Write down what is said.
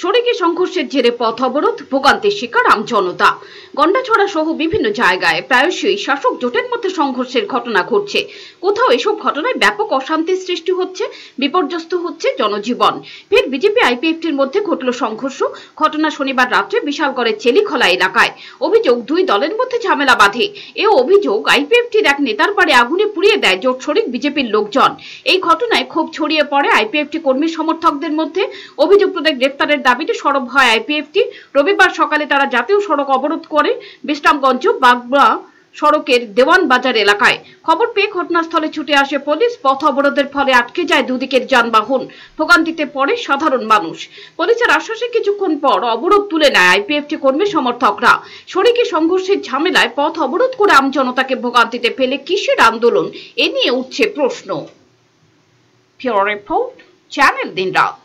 সড়কে সংঘর্ষের জেরে পথ অবরোধ ভোগান্তির শিকার আমজনতা গন্ডাছড়া সহ বিভিন্ন জায়গায় প্রায়শই শাসক জোটের মধ্যে সংঘর্ষের ঘটনা ঘটছে কোথাও এসব ঘটনায় ব্যাপক অশান্তির সৃষ্টি হচ্ছে বিপর্যস্ত হচ্ছে জনজীবন ফের বিজেপি আইপিএফটির মধ্যে ঘটল সংঘর্ষ ঘটনা শনিবার রাত্রে বিশালগড়ের চেলিখলা এলাকায় অভিযোগ দুই দলের মধ্যে ঝামেলা বাঁধে এ অভিযোগ আইপিএফটির এক নেতার পারে আগুনে পুড়িয়ে দেয় জোট শরিক বিজেপির লোকজন এই ঘটনায় ক্ষোভ ছড়িয়ে পড়ে আইপিএফটি কর্মী সমর্থকদের মধ্যে অভিযুক্তদের গ্রেপ্তারের দাবিতে সরব হয় আইপিএফটি রবিবার সকালে তারা জাতীয় সড়ক অবরোধ করে বিশ্রামগঞ্জ বাগবা সড়কের দেওয়ান বাজার এলাকায় খবর পেয়ে ঘটনাস্থলে ছুটে আসে পুলিশ পথ অবরোধের ফলে আটকে যায় দুদিকের যানবাহন ভোগান্তিতে পড়ে সাধারণ মানুষ পুলিশের আশ্বাসে কিছুক্ষণ পর অবরোধ তুলে নেয় আইপিএফটি কর্মী সমর্থকরা শরিকি সংঘর্ষের ঝামেলায় পথ অবরোধ করে আমজনতাকে ভোগান্তিতে ফেলে কিসের আন্দোলন এ নিয়ে উঠছে প্রশ্ন রিপোর্ট চ্যানেল রাত